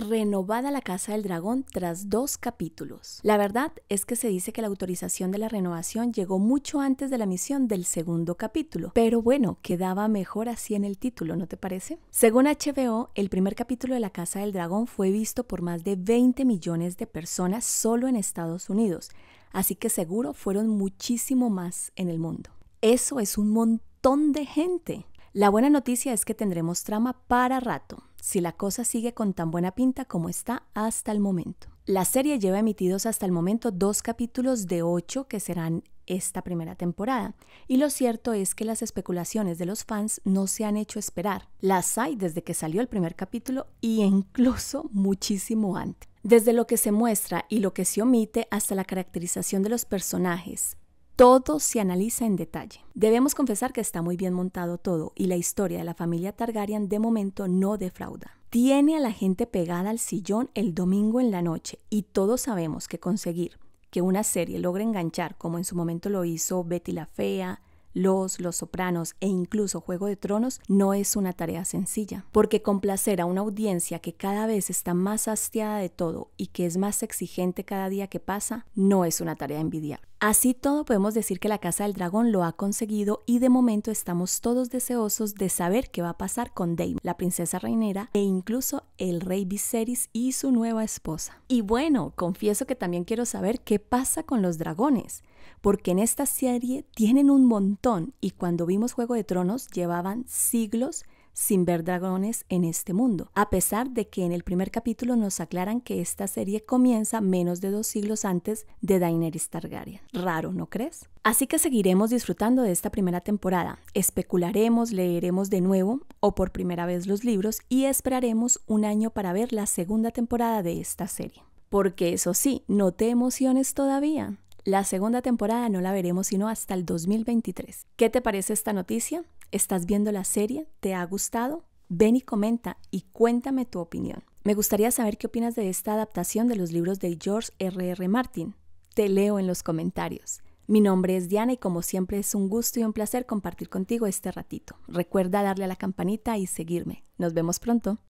renovada la Casa del Dragón tras dos capítulos. La verdad es que se dice que la autorización de la renovación llegó mucho antes de la emisión del segundo capítulo, pero bueno, quedaba mejor así en el título, ¿no te parece? Según HBO, el primer capítulo de la Casa del Dragón fue visto por más de 20 millones de personas solo en Estados Unidos, así que seguro fueron muchísimo más en el mundo. Eso es un montón de gente. La buena noticia es que tendremos trama para rato si la cosa sigue con tan buena pinta como está hasta el momento. La serie lleva emitidos hasta el momento dos capítulos de ocho que serán esta primera temporada. Y lo cierto es que las especulaciones de los fans no se han hecho esperar. Las hay desde que salió el primer capítulo y incluso muchísimo antes. Desde lo que se muestra y lo que se omite hasta la caracterización de los personajes, todo se analiza en detalle. Debemos confesar que está muy bien montado todo y la historia de la familia Targaryen de momento no defrauda. Tiene a la gente pegada al sillón el domingo en la noche y todos sabemos que conseguir que una serie logre enganchar como en su momento lo hizo Betty la Fea, los, Los Sopranos e incluso Juego de Tronos no es una tarea sencilla, porque complacer a una audiencia que cada vez está más hastiada de todo y que es más exigente cada día que pasa, no es una tarea envidiable. Así todo podemos decir que la Casa del Dragón lo ha conseguido y de momento estamos todos deseosos de saber qué va a pasar con dame la princesa reinera e incluso el rey Viserys y su nueva esposa. Y bueno, confieso que también quiero saber qué pasa con los dragones, porque en esta serie tienen un montón y cuando vimos Juego de Tronos llevaban siglos sin ver dragones en este mundo, a pesar de que en el primer capítulo nos aclaran que esta serie comienza menos de dos siglos antes de Daenerys Targaryen. Raro, ¿no crees? Así que seguiremos disfrutando de esta primera temporada, especularemos, leeremos de nuevo o por primera vez los libros y esperaremos un año para ver la segunda temporada de esta serie. Porque eso sí, no te emociones todavía. La segunda temporada no la veremos sino hasta el 2023. ¿Qué te parece esta noticia? ¿Estás viendo la serie? ¿Te ha gustado? Ven y comenta y cuéntame tu opinión. Me gustaría saber qué opinas de esta adaptación de los libros de George R.R. Martin. Te leo en los comentarios. Mi nombre es Diana y como siempre es un gusto y un placer compartir contigo este ratito. Recuerda darle a la campanita y seguirme. Nos vemos pronto.